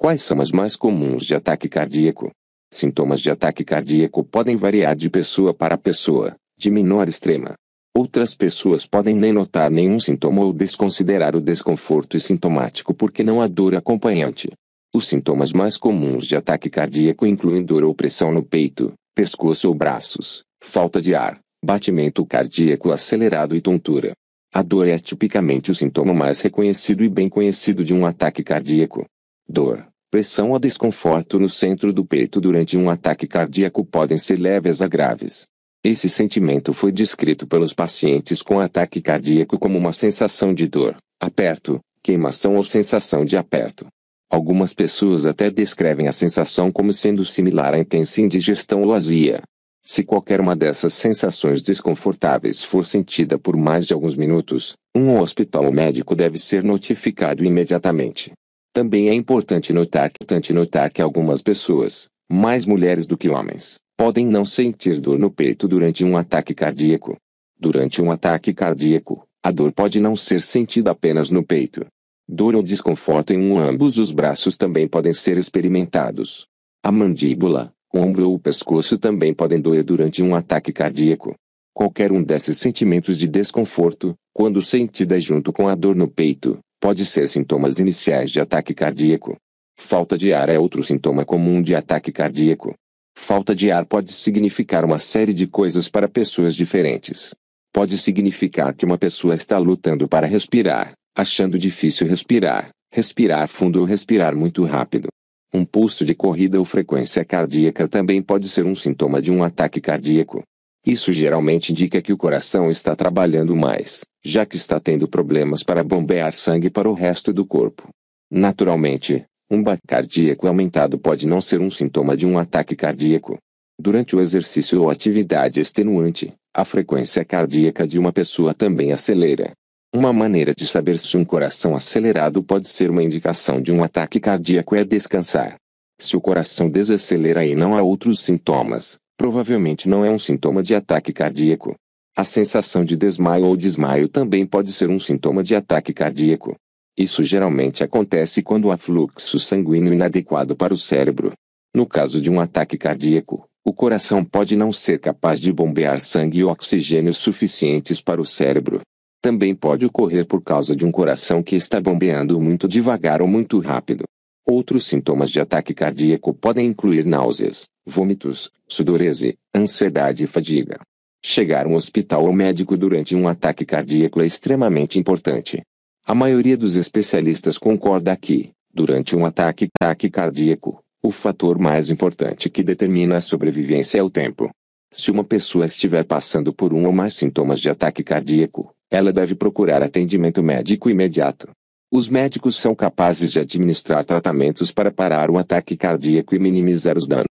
Quais são as mais comuns de ataque cardíaco? Sintomas de ataque cardíaco podem variar de pessoa para pessoa, de menor extrema. Outras pessoas podem nem notar nenhum sintoma ou desconsiderar o desconforto e sintomático porque não há dor acompanhante. Os sintomas mais comuns de ataque cardíaco incluem dor ou pressão no peito, pescoço ou braços, falta de ar, batimento cardíaco acelerado e tontura. A dor é tipicamente o sintoma mais reconhecido e bem conhecido de um ataque cardíaco. Dor, pressão ou desconforto no centro do peito durante um ataque cardíaco podem ser leves a graves. Esse sentimento foi descrito pelos pacientes com ataque cardíaco como uma sensação de dor, aperto, queimação ou sensação de aperto. Algumas pessoas até descrevem a sensação como sendo similar à intensa indigestão ou azia. Se qualquer uma dessas sensações desconfortáveis for sentida por mais de alguns minutos, um hospital ou médico deve ser notificado imediatamente. Também é importante notar, tanto notar que algumas pessoas, mais mulheres do que homens, podem não sentir dor no peito durante um ataque cardíaco. Durante um ataque cardíaco, a dor pode não ser sentida apenas no peito. Dor ou desconforto em um ambos os braços também podem ser experimentados. A mandíbula, o ombro ou o pescoço também podem doer durante um ataque cardíaco. Qualquer um desses sentimentos de desconforto, quando sentida junto com a dor no peito, Pode ser sintomas iniciais de ataque cardíaco. Falta de ar é outro sintoma comum de ataque cardíaco. Falta de ar pode significar uma série de coisas para pessoas diferentes. Pode significar que uma pessoa está lutando para respirar, achando difícil respirar, respirar fundo ou respirar muito rápido. Um pulso de corrida ou frequência cardíaca também pode ser um sintoma de um ataque cardíaco. Isso geralmente indica que o coração está trabalhando mais, já que está tendo problemas para bombear sangue para o resto do corpo. Naturalmente, um baque cardíaco aumentado pode não ser um sintoma de um ataque cardíaco. Durante o exercício ou atividade extenuante, a frequência cardíaca de uma pessoa também acelera. Uma maneira de saber se um coração acelerado pode ser uma indicação de um ataque cardíaco é descansar. Se o coração desacelera e não há outros sintomas, provavelmente não é um sintoma de ataque cardíaco. A sensação de desmaio ou desmaio também pode ser um sintoma de ataque cardíaco. Isso geralmente acontece quando há fluxo sanguíneo inadequado para o cérebro. No caso de um ataque cardíaco, o coração pode não ser capaz de bombear sangue e oxigênio suficientes para o cérebro. Também pode ocorrer por causa de um coração que está bombeando muito devagar ou muito rápido. Outros sintomas de ataque cardíaco podem incluir náuseas, vômitos, sudorese, ansiedade e fadiga. Chegar um hospital ou médico durante um ataque cardíaco é extremamente importante. A maioria dos especialistas concorda que, durante um ataque, ataque cardíaco, o fator mais importante que determina a sobrevivência é o tempo. Se uma pessoa estiver passando por um ou mais sintomas de ataque cardíaco, ela deve procurar atendimento médico imediato. Os médicos são capazes de administrar tratamentos para parar o ataque cardíaco e minimizar os danos.